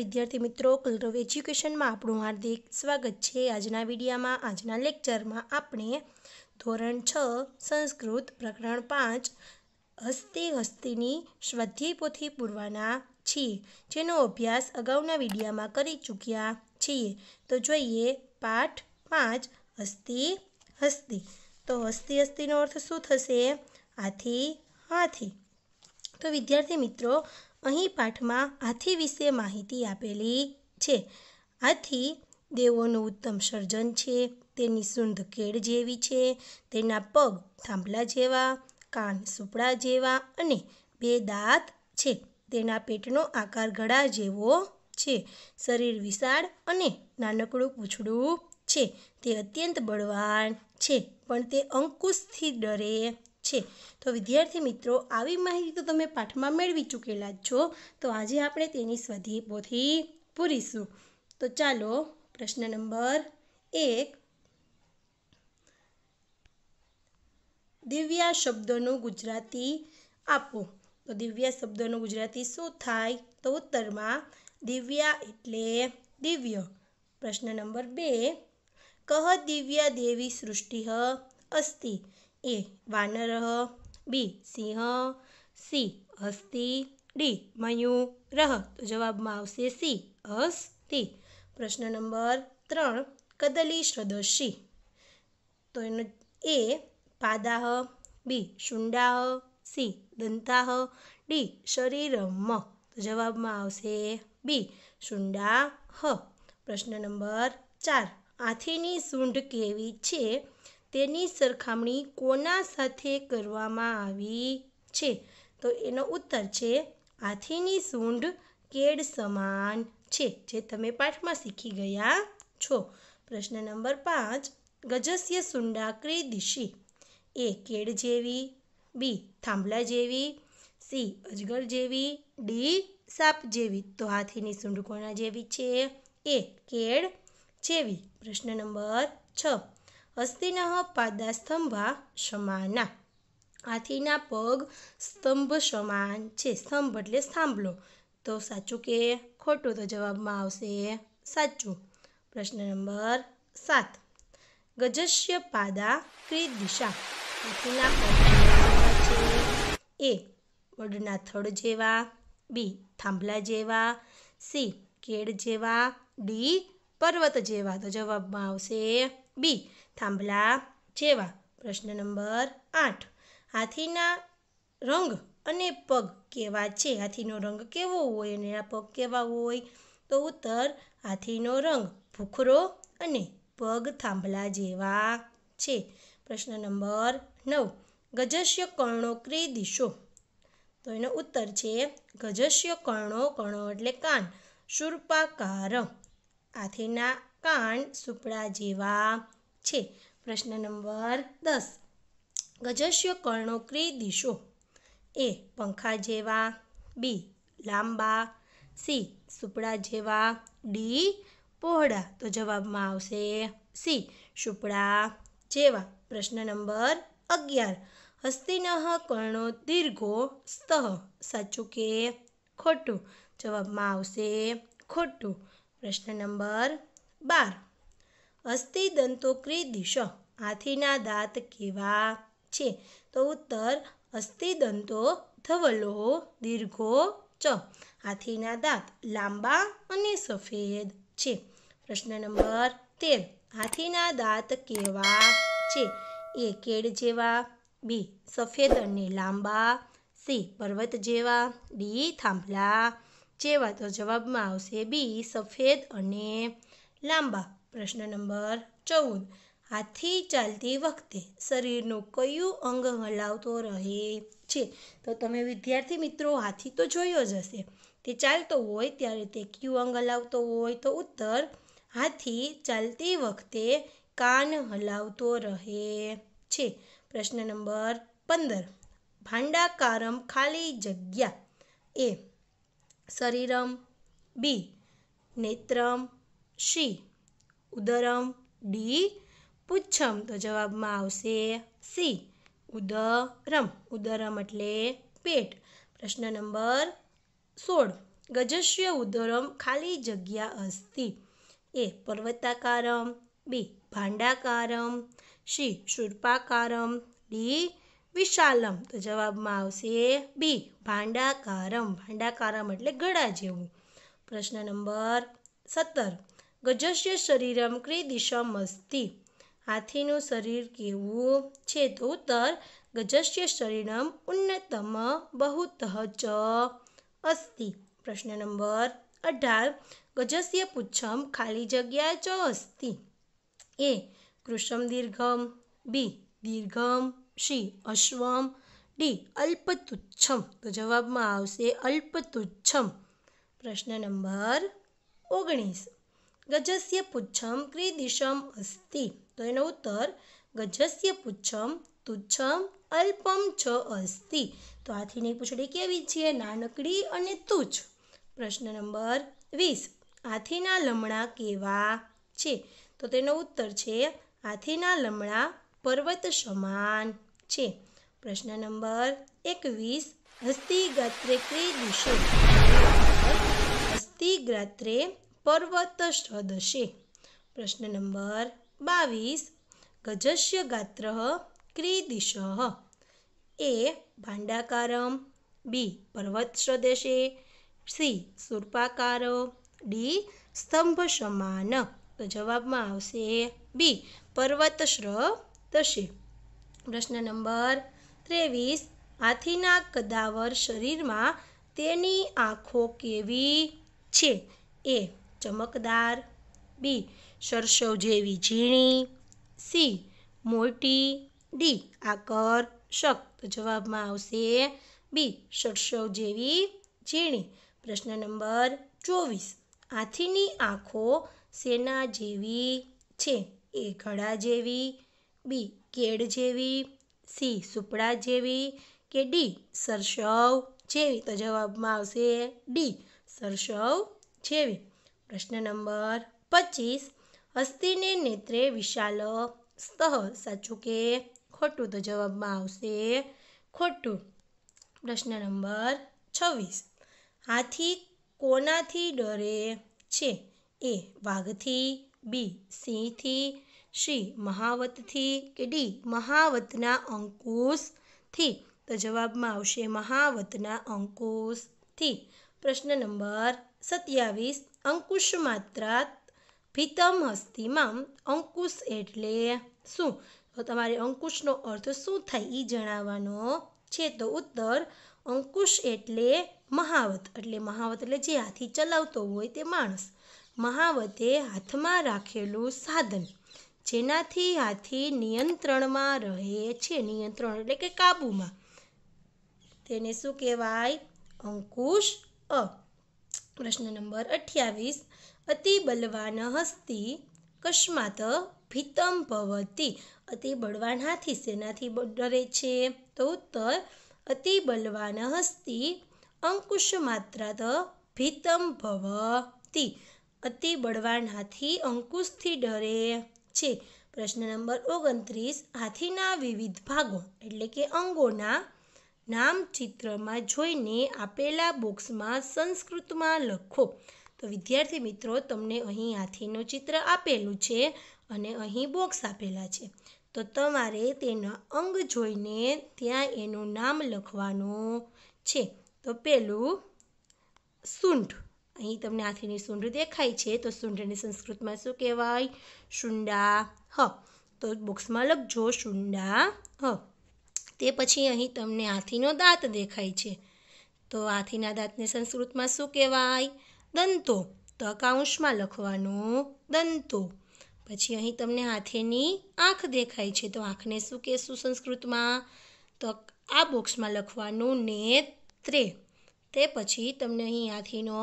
વિદ્યાર્થી મિત્રો કલરવ એજ્યુકેશનમાં આપણું હાર્દિક સ્વાગત છે આજના વિડીયામાં આજના લેક્ચરમાં આપણે ધોરણ છ સંસ્કૃત પ્રકરણ પાંચ હસ્તી હસ્તીની સ્વાધ્યાય પોથી પૂરવાના છીએ જેનો અભ્યાસ અગાઉના વિડીયામાં કરી ચૂક્યા છીએ તો જોઈએ પાઠ પાંચ હસ્તી હસ્તી તો હસ્તી હસ્તીનો અર્થ શું થશે આથી હાથી તો વિદ્યાર્થી મિત્રો અહીં પાઠમાં હાથી વિશે માહિતી આપેલી છે હાથી દેવોનું ઉત્તમ સર્જન છે તેની સૂંઢ કેળ જેવી છે તેના પગ થાંભલા જેવા કાન સુપડા જેવા અને બે દાંત છે તેના પેટનો આકાર ઘડા જેવો છે શરીર વિશાળ અને નાનકડું પૂછડું છે તે અત્યંત બળવાન છે પણ તે અંકુશથી ડરે છે તો વિદ્યાર્થી મિત્રો આવી માહિતી તો તમે પાઠમાં મેળવી ચૂકેલા જ છો તો આજે આપણે તેની સ્વધી પોથી પૂરીશું તો ચાલો પ્રશ્ન નંબર એક દિવ્યા શબ્દનું ગુજરાતી આપો તો દિવ્યા શબ્દનું ગુજરાતી શું થાય તો ઉત્તરમાં દિવ્યા એટલે દિવ્ય પ્રશ્ન નંબર બે કહ દિવ્યા દેવી સૃષ્ટિ અસ્તિ એ વાનરઃ બી સિંહ સી હસ્તી ડી રહ તો જવાબમાં આવશે સી હસ્તી પ્રશ્ન નંબર ત્રણ કદલી શ્રદશી તો એનો એ પાદાહ બી શુંડાહ સી દંતાહ ડી શરીરમ તો જવાબમાં આવશે બી શુંડા હ પ્રશ્ન નંબર ચાર હાથીની સૂંઢ કેવી છે તેની સરખામણી કોના સાથે કરવામાં આવી છે તો એનો ઉત્તર છે હાથીની સૂંઢ કેડ સમાન છે જે તમે પાઠમાં શીખી ગયા છો પ્રશ્ન નંબર પાંચ ગજસ્ય સુંડાકરી દિશી એ કેડ જેવી બી થાંભલા જેવી સી અજગર જેવી ડી સાપ જેવી તો હાથીની સૂંઢ કોના જેવી છે એ કેડ જેવી પ્રશ્ન નંબર છ અસ્થિન પાદા સ્તંભા સમાના હાથીના પગ સ્તંભ સમાન છે સ્તંભ એટલે થાંભલો તો સાચું કે ખોટું તો જવાબમાં આવશે સાચું પ્રશ્ન નંબર સાત ગજસ્ય પાદા ક્રી દિશા હાથીના પગ છે એ વડના થડ જેવા બી થાંભલા જેવા સી કેળ જેવા ડી પર્વત જેવા તો જવાબમાં આવશે બી થાંભલા જેવા પ્રશ્ન નંબર આઠ હાથીના રંગ અને પગ કેવા છે હાથીનો રંગ કેવો હોય અને એના પગ કેવા હોય તો ઉત્તર હાથીનો રંગ ભૂખરો અને પગ થાંભલા જેવા છે પ્રશ્ન નંબર નવ ગજસ્ય કર્ણો ક્રી દિશો તો એનો ઉત્તર છે ગજસ્ય કર્ણો કર્ણો એટલે કાન શુરપાકાર હાથીના કાન સુપડા જેવા છે પ્રશ્ન નંબર દસ ગજસ્ય કર્ણો ક્રે દિશો એ પંખા જેવા બી લાંબા સી સુપડા જેવા ડી પહોળા તો જવાબમાં આવશે સી સુપડા જેવા પ્રશ્ન નંબર અગિયાર હસ્તિનઃ કર્ણો દીર્ઘો સ્તઃ સાચું કે ખોટું જવાબમાં આવશે ખોટું પ્રશ્ન નંબર બાર અસ્થિ દંતોક્રી દિશ હાથીના દાંત કેવા છે તો ઉત્તર અસ્થિ દંતો ધવલો દીર્ઘો ચ હાથીના દાંત લાંબા અને સફેદ છે પ્રશ્ન નંબર તેર હાથીના દાંત કેવા છે એ કેળ જેવા બી સફેદ અને લાંબા સી પર્વત જેવા ડી થાંભલા જેવા તો જવાબમાં આવશે બી સફેદ અને લાંબા પ્રશ્ન નંબર ચૌદ હાથી ચાલતી વખતે શરીરનું કયું અંગ હલાવતો રહે છે તો તમે વિદ્યાર્થી મિત્રો હાથી તો જોયો જ હશે તે ચાલતો હોય ત્યારે તે કયું અંગ હલાવતો હોય તો ઉત્તર હાથી ચાલતી વખતે કાન હલાવતો રહે છે પ્રશ્ન નંબર પંદર ભાંડાકારમ ખાલી જગ્યા એ શરીરમ બી નેત્રમ સી ઉદરમ ડી પુચ્છમ તો જવાબમાં આવશે સી ઉદરમ ઉદરમ એટલે પેટ પ્રશ્ન નંબર સોળ ગજસ્ય ઉદરમ ખાલી જગ્યા અસ્થિ એ પર્વતાકારમ બી ભાંડાકારમ સી શુર્પાકારમ ડી વિશાલમ તો જવાબમાં આવશે બી ભાંડાકારમ ભાંડાકારમ એટલે ગળા જેવું પ્રશ્ન નંબર સત્તર ગજસ્ય શરીરમ ક્રી દિશામસ્તી હાથીનું શરીર કેવું છે તો ઉત્તર ગજસ્ય શરીરમ ઉન્નતમ બહુત ચ અસ્તિ પ્રશ્ન નંબર અઢાર ગજસ્ય પુચ્છમ ખાલી જગ્યા ચ અસ્તિ એ કૃષમ દીર્ઘમ બી દીર્ઘમ સી અશ્વમ ડી અલ્પતુચ્છમ તો જવાબમાં આવશે અલ્પતુચ્છમ પ્રશ્ન નંબર ઓગણીસ ગજસ્ય પુચ્છમ ક્રીદિશમ અસ્તિ તો એનો ઉત્તર ગજસ્ય પુચ્છમ તુચ્છમ અલ્પમ છ અસ્તિ તો આથી નહીં પૂંછડી કેવી છે નાનકડી અને તુચ્છ પ્રશ્ન નંબર વીસ હાથીના લમણા કેવા છે તો તેનો ઉત્તર છે હાથીના લમણા પર્વત સમાન છે પ્રશ્ન નંબર એકવીસ હસ્તી ગાત્રે ક્રી દિશે હસ્તી ગાત્રે પર્વત સ્વદશે પ્રશ્ન નંબર બાવીસ ગજસ્ય ગાત્ર ક્રીદિશ એ ભાંડાકારમ બી પર્વત સ્વદેશે સી સુરપાકાર ડી સ્તંભ સમાન તો જવાબમાં આવશે બી પર્વત દશે પ્રશ્ન નંબર ત્રેવીસ હાથીના કદાવર શરીરમાં તેની આંખો કેવી છે એ ચમકદાર બી સરસવ જેવી ઝીણી સી મોટી ડી આકર્ષક તો જવાબમાં આવશે બી સરસવ જેવી ઝીણી પ્રશ્ન નંબર ચોવીસ હાથીની આંખો સેના જેવી છે એ ઘડા જેવી બી કેડ જેવી સી સુપડા જેવી કે ડી સરસવ જેવી તો જવાબમાં આવશે ડી સરસવ જેવી પ્રશ્ન નંબર પચીસ અસ્થિને નેત્રે વિશાલ સ્તઃ સાચું કે ખોટું તો જવાબમાં આવશે ખોટું પ્રશ્ન નંબર છવ્વીસ હાથી કોનાથી ડરે છે એ વાઘથી બી સિંહથી શ્રી મહાવતથી કે ડી મહાવતના અંકુશથી તો જવાબમાં આવશે મહાવતના અંકુશથી પ્રશ્ન નંબર સત્યાવીસ અંકુશ માત્રાત ભીતમ હસ્તીમાં અંકુશ એટલે શું તો તમારે અંકુશનો અર્થ શું થાય એ જણાવવાનો છે તો ઉત્તર અંકુશ એટલે મહાવત એટલે મહાવત એટલે જે હાથી ચલાવતો હોય તે માણસ મહાવતે હાથમાં રાખેલું સાધન જેનાથી હાથી નિયંત્રણમાં રહે છે નિયંત્રણ એટલે કે કાબૂમાં તેને શું કહેવાય અંકુશ અ પ્રશ્ન નંબર અઠ્યાવીસ અતિ બલવાન હસ્તી કસ્માત ભીતમ ભવતી અતિ બળવાન હાથી સેનાથી ડરે છે તો ઉત્તર અતિ બલવાન હસ્તી અંકુશ માત્રાત ભીતમ ભવતી અતિ બળવાન હાથી અંકુશથી ડરે છે પ્રશ્ન નંબર ઓગણત્રીસ હાથીના વિવિધ ભાગો એટલે કે અંગોના નામ ચિત્રમાં જોઈને આપેલા બોક્સમાં સંસ્કૃતમાં લખો તો વિદ્યાર્થી મિત્રો તમને અહીં હાથીનું ચિત્ર આપેલું છે અને અહીં બોક્સ આપેલા છે તો તમારે તેના અંગ જોઈને ત્યાં એનું નામ લખવાનું છે તો પહેલું સૂંઢ અહીં તમને હાથીની સૂંઢ દેખાય છે તો સૂંઢને સંસ્કૃતમાં શું કહેવાય સુંડા હ તો બોક્સમાં લખજો શુંડા હ તે પછી અહીં તમને હાથીનો દાંત દેખાય છે તો હાથીના દાંતને સંસ્કૃતમાં શું કહેવાય દંતો તો અકાઉન્શમાં લખવાનું દંતો પછી અહીં તમને હાથીની આંખ દેખાય છે તો આંખને શું કહેશું સંસ્કૃતમાં તો આ બોક્સમાં લખવાનું નેત્રે તે પછી તમને અહીં હાથીનો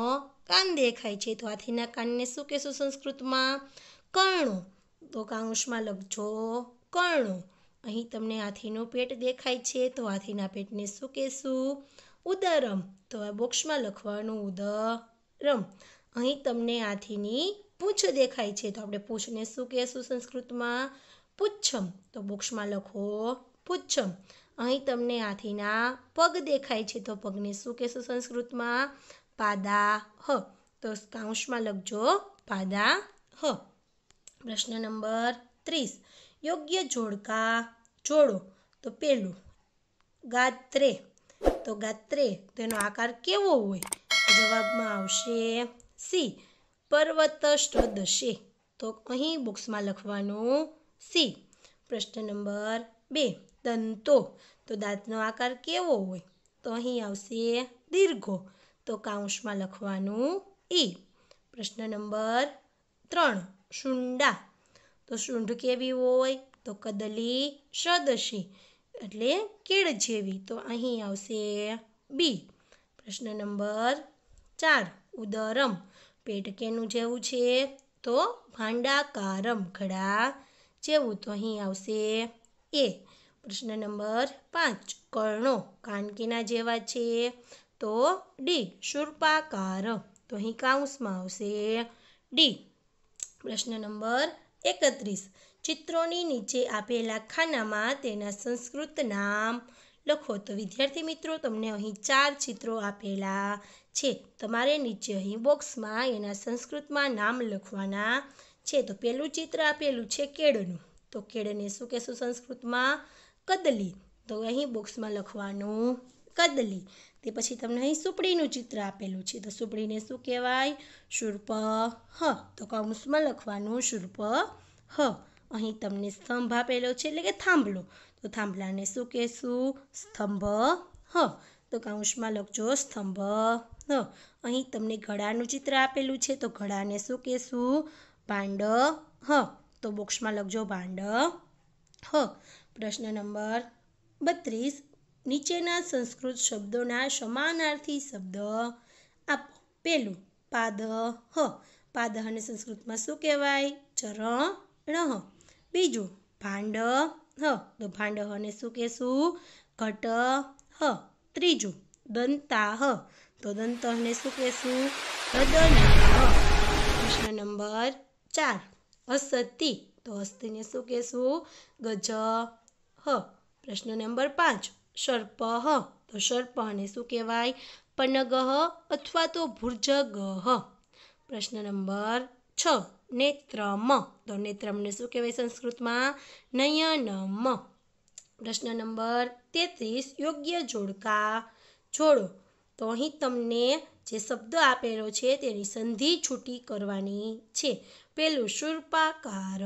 કાન દેખાય છે તો હાથીના કાનને શું કહેશું સંસ્કૃતમાં કર્ણો તો કાંશમાં લખજો કર્ણો અહીં તમને હાથીનું પેટ દેખાય છે તો હાથીના પેટને શું કહેશું ઉદરમ તો આ બોક્સમાં લખવાનું ઉદરમ અહીં તમને હાથીની પૂંછ દેખાય છે તો આપણે પૂંછને શું કહેશું સંસ્કૃતમાં પુચ્છમ તો બોક્સમાં લખો પુચ્છમ અહીં તમને હાથીના પગ દેખાય છે તો પગને શું કહેશું સંસ્કૃતમાં પાદા હ તો કાંશમાં લખજો પાદા હ પ્રશ્ન નંબર ત્રીસ યોગ્ય જોડકા જોડો તો પેલું ગાત્રે તો ગાત્રે તેનો આકાર કેવો હોય જવાબમાં આવશે સી પર્વત પર્વતષ્ટદશે તો અહીં બુક્સમાં લખવાનું સી પ્રશ્ન નંબર બે દંતો તો દાંતનો આકાર કેવો હોય તો અહીં આવશે દીર્ઘો તો કાઉન્સમાં લખવાનું ઈ પ્રશ્ન નંબર ત્રણ શુંડા તો સૂંઢ કેવી હોય તો કદલી સદશી એટલે કેળ જેવી તો અહીં આવશે બી પ્રશ્ન નંબર ચાર ઉદરમ પેટકેનું જેવું છે તો ભાંડાકારમ ખડા જેવું તો અહીં આવશે એ પ્રશ્ન નંબર પાંચ કર્ણો કાનકીના જેવા છે તો ડી શુર્પાકાર તો અહીં કાઉન્સમાં આવશે ડી પ્રશ્ન નંબર એકત્રીસ ચિત્રોની નીચે આપેલા ખાનામાં તેના સંસ્કૃત નામ લખો તો વિદ્યાર્થી મિત્રો તમને અહીં ચાર ચિત્રો આપેલા છે તમારે નીચે અહીં બોક્સમાં એના સંસ્કૃતમાં નામ લખવાના છે તો પહેલું ચિત્ર આપેલું છે કેળનું તો કેળને શું કહેશું સંસ્કૃતમાં કદલી તો અહીં બોક્સમાં લખવાનું કદલી તે પછી તમને અહીં સુપડીનું ચિત્ર આપેલું છે તો સુપડીને શું કહેવાય શુર્પ હ તો કૌંસમાં લખવાનું શુર્પ હ અહીં તમને સ્તંભ આપેલો છે એટલે કે થાંભલો તો થાંભલાને શું કહેશું સ્તંભ હ તો કૌંસમાં લખજો સ્તંભ હ અહીં તમને ઘડાનું ચિત્ર આપેલું છે તો ઘડાને શું કહેશું ભાંડ હ તો બોક્સમાં લખજો ભાંડ હ પ્રશ્ન નંબર બત્રીસ નીચેના સંસ્કૃત શબ્દોના સમાનાર્થી શબ્દ આપો પેલું પહેલું પાદહ પાદહને સંસ્કૃતમાં શું કહેવાય ચરણ બીજું ભાંડ હ તો ભાંડહને શું કહેશું ઘટ હ ત્રીજું દંતા હ તો દંતને શું કહેશું હદન પ્રશ્ન નંબર ચાર અસ્તિ તો અસ્થિને શું કહેશું ગજ હ પ્રશ્ન નંબર પાંચ સર્પહ તો સર્પહને શું કહેવાય પનગહ અથવા તો ભુર્જગહ પ્રશ્ન નંબર છ નેત્રમ તો નેત્રમને શું કહેવાય સંસ્કૃતમાં નયનમ પ્રશ્ન નંબર તેત્રીસ યોગ્ય જોડકા જોડો તો અહીં તમને જે શબ્દ આપેલો છે તેની સંધિ છૂટી કરવાની છે પેલું શુર્પાકાર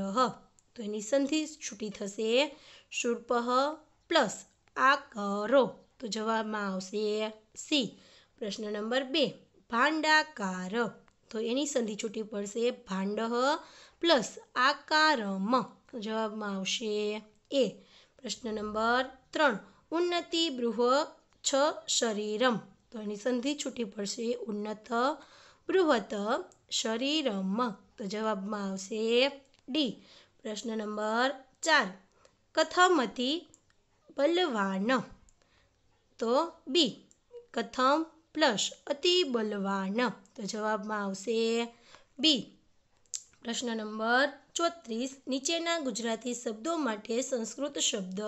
તો એની સંધિ છૂટી થશે શુર્પહ પ્લસ આ કરો તો જવાબમાં આવશે સી પ્રશ્ન નંબર બે ભાંડાકાર તો એની સંધિ છૂટી પડશે ભાંડ પ્લસ આકારમ જવાબમાં આવશે એ પ્રશ્ન નંબર ત્રણ ઉન્નતિ બૃહ છ શરીરમ તો એની સંધિ છૂટી પડશે ઉન્નત બૃહત શરીરમ તો જવાબમાં આવશે ડી પ્રશ્ન નંબર ચાર કથમતી બલવાન તો બી કથમ પ્લસ અતિ બલવાન તો જવાબમાં આવશે બી પ્રશ્ન નંબર ચોત્રીસ નીચેના ગુજરાતી શબ્દો માટે સંસ્કૃત શબ્દ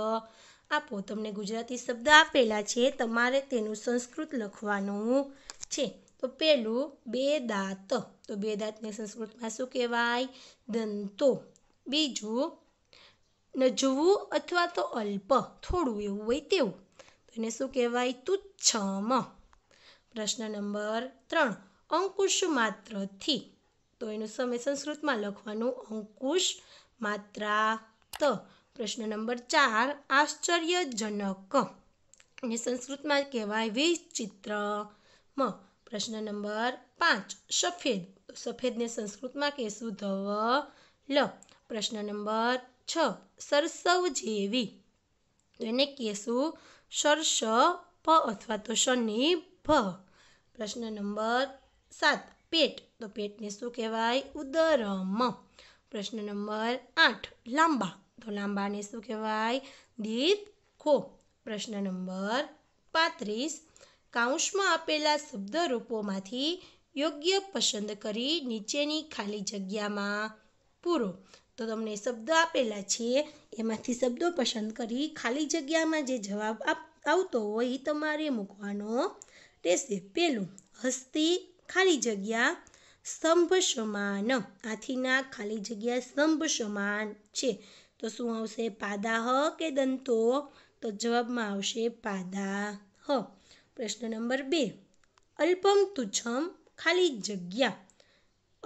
આપો તમને ગુજરાતી શબ્દ આપેલા છે તમારે તેનું સંસ્કૃત લખવાનું છે તો પહેલું બે દાંત તો બે દાંતને સંસ્કૃતમાં શું કહેવાય દંતો બીજું નજવું અથવા તો અલ્પ થોડું એવું હોય તેવું તો એને શું કહેવાય તુચ્છમ પ્રશ્ન નંબર ત્રણ અંકુશ માત્રથી તો એનું સમય સંસ્કૃતમાં લખવાનું અંકુશ માત્રા ત પ્રશ્ન નંબર ચાર આશ્ચર્યજનક અને સંસ્કૃતમાં કહેવાય વિચિત્ર મ પ્રશ્ન નંબર પાંચ સફેદ સફેદને સંસ્કૃતમાં કહેશું ધવ લ પ્રશ્ન નંબર છ સરસવ જેવી તો એને કહેશું સરસ પ અથવા તો શનિ ભ પ્રશ્ન નંબર સાત પેટ તો પેટને શું કહેવાય ઉદરમ પ્રશ્ન નંબર આઠ લાંબા તો લાંબાને શું કહેવાય દીત ખો પ્રશ્ન નંબર પાંત્રીસ કાઉન્સમાં આપેલા શબ્દ રૂપોમાંથી યોગ્ય પસંદ કરી નીચેની ખાલી જગ્યામાં પૂરો તો તમને શબ્દો આપેલા છે એમાંથી શબ્દો પસંદ કરી ખાલી જગ્યામાં જે જવાબ આવતો હોય એ તમારે મૂકવાનો રહેશે પહેલું હસ્તી ખાલી જગ્યા સ્તંભ સમાન હાથીના ખાલી જગ્યા સ્તંભ સમાન છે તો શું આવશે પાદાહ કે દંતો તો જવાબમાં આવશે પાદાહ પ્રશ્ન નંબર બે અલ્પમ તુચ્છમ ખાલી જગ્યા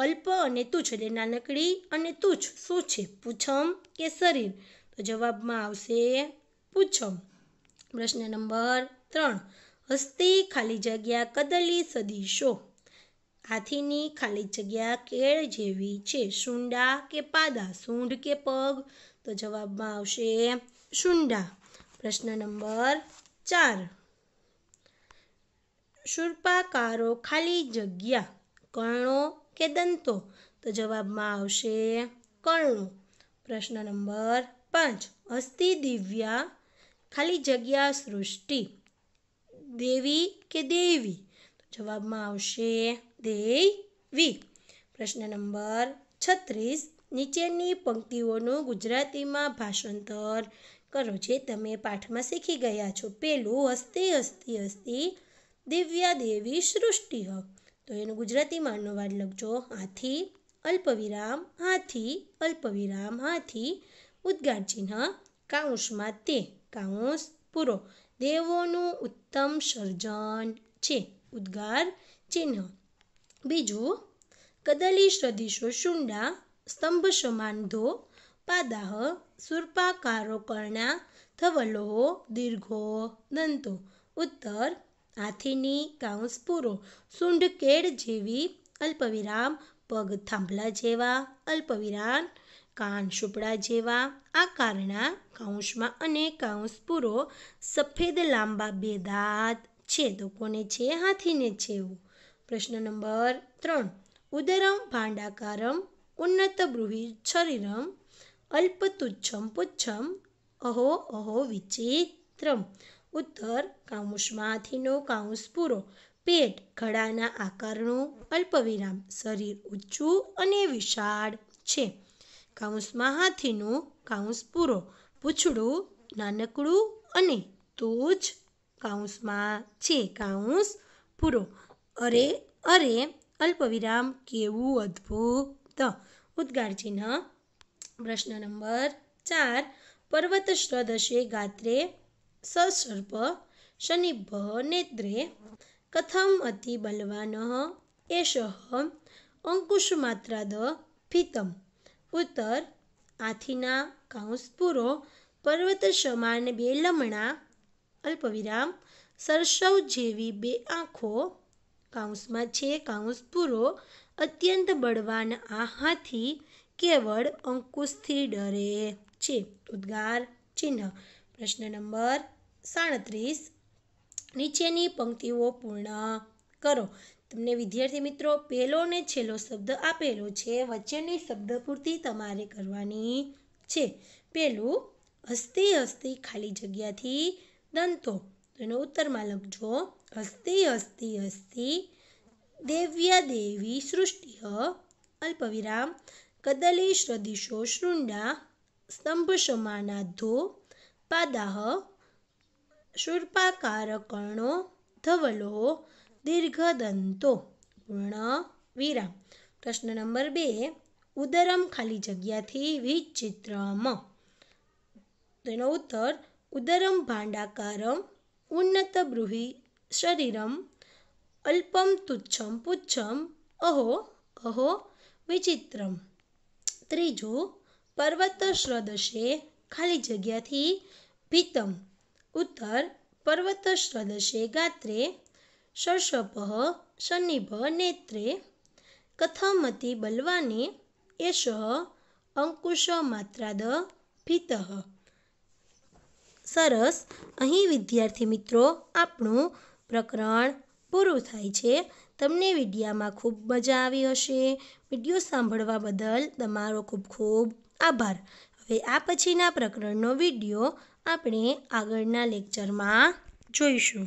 અલ્પ અને તુચ્છ એટલે નાનકડી અને તુચ્છ શું છે પૂછમ કે શરીર તો જવાબમાં આવશે પૂછમ પ્રશ્ન નંબર ત્રણ હસ્તી ખાલી જગ્યા કદલી સદીશો હાથીની ખાલી જગ્યા કેળ જેવી છે સુંડા કે પાદા સૂંઢ કે પગ તો જવાબમાં આવશે શુંડા પ્રશ્ન નંબર ચાર શુરપાકારો ખાલી જગ્યા કર્ણો કે દંતો તો જવાબમાં આવશે કર્ણો પ્રશ્ન નંબર પાંચ અસ્થિ દિવ્યા ખાલી જગ્યા સૃષ્ટિ દેવી કે દેવી જવાબમાં આવશે દેવી પ્રશ્ન નંબર છત્રીસ નીચેની પંક્તિઓનું ગુજરાતીમાં ભાષાંતર કરો જે તમે પાઠમાં શીખી ગયા છો પેલું હસ્તી હસ્તી હસ્તી દિવ્યા દેવી સૃષ્ટિ તો એનું ગુજરાતીમાં અનુવાદ લખજો હાથી અલ્પવિરામ હાથી અલ્પવિરામ હાથી ઉદ્ગાર ચિહ્ન કાઉસમાં તે કાઉસ પૂરો દેવોનું ઉત્તમ સર્જન છે ઉદ્ગાર ચિહ્ન બીજું કદલી શ્રદિશો શુંડા સ્તંભ સમાન ધો પાદાહ સુરપાકારો કર્ણા થવલો દીર્ઘો દંતો ઉત્તર હાથીની કાંસ પૂરો સૂંઢ કેડ જેવી અલ્પવિરામ પગ થાંભલા જેવા અલ્પવિરામ કાન સુપડા જેવા આ કારણા કાંસમાં અને કાંસ પૂરો સફેદ લાંબા બે દાંત છે તો કોને છે હાથીને છે પ્રશ્ન નંબર ત્રણ ઉદરમ ભાંડાકારમ ઉન્નત બૃહી શરીરમ અલ્પતુચ્છમ પુચ્છમ અહો અહો વિચિત્રમ ઉત્તર કાઉન્સમાંથીનો કાઉન્સ પૂરો પેટ ઘડાના આકારનું અલ્પવિરામ શરીર ઊંચું અને વિશાળ છે કાઉન્સમાં હાથીનું કાઉન્સ પૂરો પૂછડું નાનકડું અને તોજ કાઉન્સમાં છે કાઉન્સ પૂરો અરે અરે અલ્પવિરામ કેવું અદ્ભુત ઉદ્ગાર ચિહ્ન પ્રશ્ન નંબર ચાર પર્વત શ્રદશે ગાત્રે સસર્પ શનિભ નેત્રે કથમ અતિ બલવાન એષ અંકુશમાત્રાદ ફિતમ ઉત્તર આથીના કાંસપુરો પર્વત સમાન બે લમણા અલ્પવિરામ સરસવ જેવી બે આંખો કાંસમાં છે કાંસ પૂરો અત્યંત બળવાન આ હાથી કેવળ અંકુશથી ડરે છે ઉદ્ગાર ચિહ્ન પ્રશ્ન નંબર સાડત્રીસ નીચેની પંક્તિઓ પૂર્ણ કરો તમને વિદ્યાર્થી મિત્રો પહેલો ને છેલ્લો શબ્દ આપેલો છે વચ્ચેની શબ્દ પૂર્તિ તમારે કરવાની છે પહેલું હસ્તી હસ્તી ખાલી જગ્યાથી દંતો એનો ઉત્તરમાં લખજો હસ્તી હસ્તી હસ્તી દેવ્યા દેવી સૃષ્ટિ અલ્પવિરામ કદલી શ્રદિશો શૃંડા સ્તંભ ધો પાદાહ શૂર્પાકાર કર્ણો ધવલો દીર્ઘદંતો પૂર્ણ વિરામ પ્રશ્ન નંબર બે ઉદરમ ખાલી જગ્યાથી વિચિત્રમ તેનો ઉત્તર ઉદરમ ભાંડાકારમ ઉન્નત બૃહી શરીરમ અલ્પમ તુચ્છમ પુચ્છમ અહો અહો વિચિત્રમ ત્રીજું પર્વત શ્રદશે ખાલી જગ્યાથી ભીતમ ઉત્તર પર્વત પર્વતસ્રદશે ગાત્રે શર્ષપઃ શનિભ નેત્રે કથમતિ બલવાને અંકુશ માત્રાદ ભીત સરસ અહીં વિદ્યાર્થી મિત્રો આપણું પ્રકરણ પૂરું થાય છે તમને વિડીયામાં ખૂબ મજા આવી હશે વિડીયો સાંભળવા બદલ તમારો ખૂબ ખૂબ આભાર હવે આ પછીના પ્રકરણનો વિડીયો આપણે આગળના લેક્ચરમાં જોઈશું